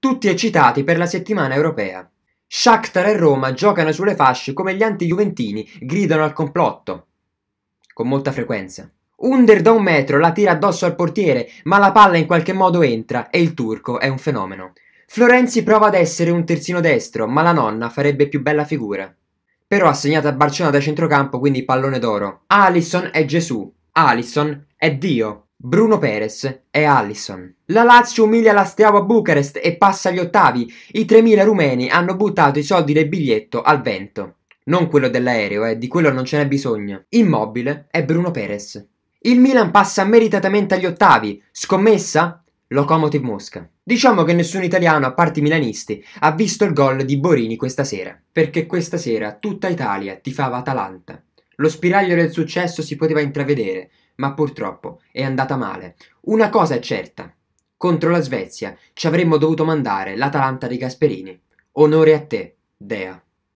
tutti eccitati per la settimana europea. Shakhtar e Roma giocano sulle fasce come gli anti-juventini gridano al complotto. Con molta frequenza. Under da un metro la tira addosso al portiere, ma la palla in qualche modo entra e il turco è un fenomeno. Florenzi prova ad essere un terzino destro, ma la nonna farebbe più bella figura. Però ha segnato a Barcellona da centrocampo, quindi pallone d'oro. Alisson è Gesù. Alisson è Dio. Bruno Perez e Allison. La Lazio umilia la Steaua Bucarest e passa agli ottavi. I 3.000 rumeni hanno buttato i soldi del biglietto al vento. Non quello dell'aereo, eh, di quello non ce n'è bisogno. Immobile è Bruno Perez. Il Milan passa meritatamente agli ottavi. Scommessa? Locomotive Mosca. Diciamo che nessun italiano, a parte i milanisti, ha visto il gol di Borini questa sera. Perché questa sera tutta Italia tifava Atalanta. Lo spiraglio del successo si poteva intravedere, ma purtroppo è andata male. Una cosa è certa, contro la Svezia ci avremmo dovuto mandare l'Atalanta di Gasperini. Onore a te, Dea.